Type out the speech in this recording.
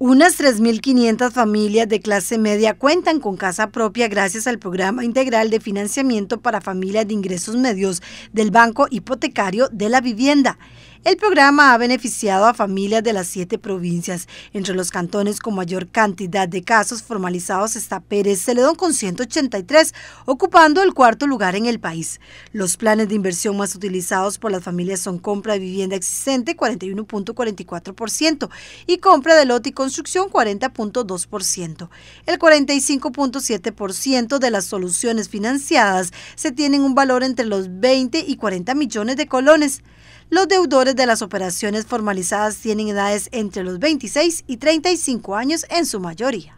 Unas 3.500 familias de clase media cuentan con casa propia gracias al Programa Integral de Financiamiento para Familias de Ingresos Medios del Banco Hipotecario de la Vivienda. El programa ha beneficiado a familias de las siete provincias. Entre los cantones con mayor cantidad de casos formalizados está Pérez Celedón con 183, ocupando el cuarto lugar en el país. Los planes de inversión más utilizados por las familias son compra de vivienda existente, 41.44%, y compra de lote y construcción, 40.2%. El 45.7% de las soluciones financiadas se tienen un valor entre los 20 y 40 millones de colones. Los deudores de las operaciones formalizadas tienen edades entre los 26 y 35 años en su mayoría.